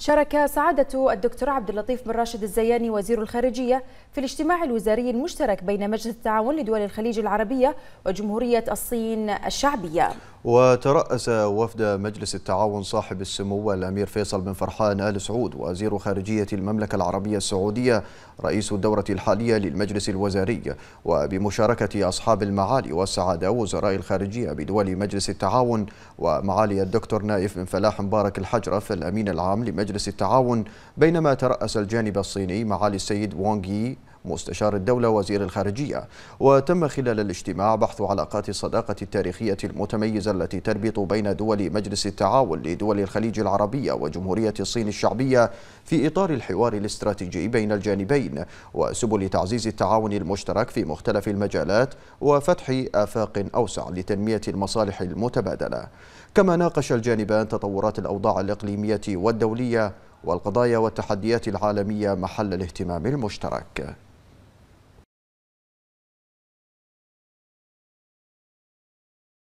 شارك سعادة الدكتور عبد اللطيف بن راشد الزياني وزير الخارجية في الاجتماع الوزاري المشترك بين مجلس التعاون لدول الخليج العربية وجمهورية الصين الشعبية وترأس وفد مجلس التعاون صاحب السمو الأمير فيصل بن فرحان آل سعود وزير خارجية المملكة العربية السعودية رئيس الدورة الحالية للمجلس الوزاري وبمشاركة أصحاب المعالي والسعادة وزراء الخارجية بدول مجلس التعاون ومعالي الدكتور نائف بن فلاح مبارك الحجرف الأمين العام لمجلس التعاون بينما ترأس الجانب الصيني معالي السيد وونغ يي مستشار الدولة وزير الخارجية وتم خلال الاجتماع بحث علاقات الصداقة التاريخية المتميزة التي تربط بين دول مجلس التعاون لدول الخليج العربية وجمهورية الصين الشعبية في إطار الحوار الاستراتيجي بين الجانبين وسبل تعزيز التعاون المشترك في مختلف المجالات وفتح آفاق أوسع لتنمية المصالح المتبادلة كما ناقش الجانبان تطورات الأوضاع الإقليمية والدولية والقضايا والتحديات العالمية محل الاهتمام المشترك